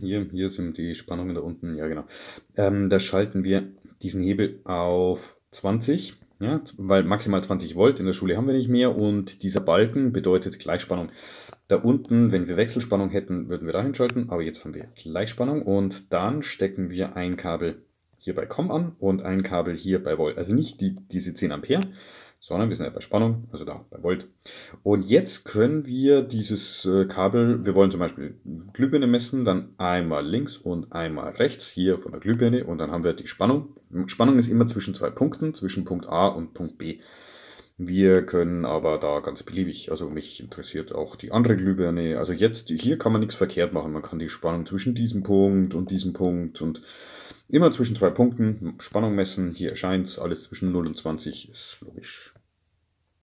Hier, hier sind die Spannungen da unten, ja genau. Ähm, da schalten wir diesen Hebel auf 20, ja, weil maximal 20 Volt in der Schule haben wir nicht mehr und dieser Balken bedeutet Gleichspannung. Da unten, wenn wir Wechselspannung hätten, würden wir da hinschalten, aber jetzt haben wir Gleichspannung und dann stecken wir ein Kabel hier bei COM an und ein Kabel hier bei Volt. Also nicht die, diese 10 Ampere, sondern wir sind ja bei Spannung, also da bei Volt. Und jetzt können wir dieses äh, Kabel, wir wollen zum Beispiel Glühbirne messen, dann einmal links und einmal rechts hier von der Glühbirne und dann haben wir die Spannung. Spannung ist immer zwischen zwei Punkten, zwischen Punkt A und Punkt B. Wir können aber da ganz beliebig, also mich interessiert auch die andere Glühbirne. Also jetzt, hier kann man nichts verkehrt machen. Man kann die Spannung zwischen diesem Punkt und diesem Punkt und immer zwischen zwei Punkten Spannung messen. Hier erscheint alles zwischen 0 und 20, ist logisch.